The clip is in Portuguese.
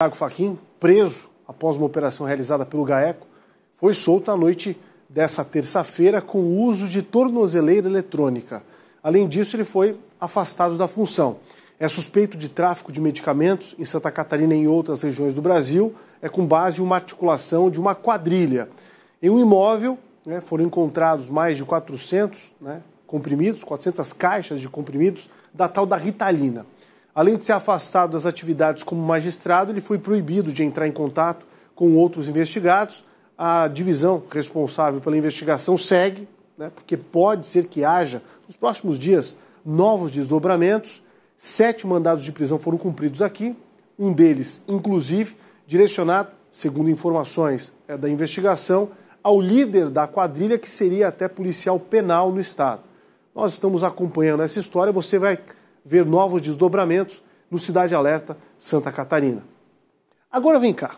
Tiago Faquim, preso após uma operação realizada pelo GAECO, foi solto à noite dessa terça-feira com o uso de tornozeleira eletrônica. Além disso, ele foi afastado da função. É suspeito de tráfico de medicamentos em Santa Catarina e em outras regiões do Brasil. É com base em uma articulação de uma quadrilha. Em um imóvel né, foram encontrados mais de 400 né, comprimidos, 400 caixas de comprimidos da tal da Ritalina. Além de ser afastado das atividades como magistrado, ele foi proibido de entrar em contato com outros investigados. A divisão responsável pela investigação segue, né, porque pode ser que haja, nos próximos dias, novos desdobramentos. Sete mandados de prisão foram cumpridos aqui, um deles, inclusive, direcionado, segundo informações é, da investigação, ao líder da quadrilha, que seria até policial penal no Estado. Nós estamos acompanhando essa história, você vai ver novos desdobramentos no Cidade Alerta Santa Catarina. Agora vem cá.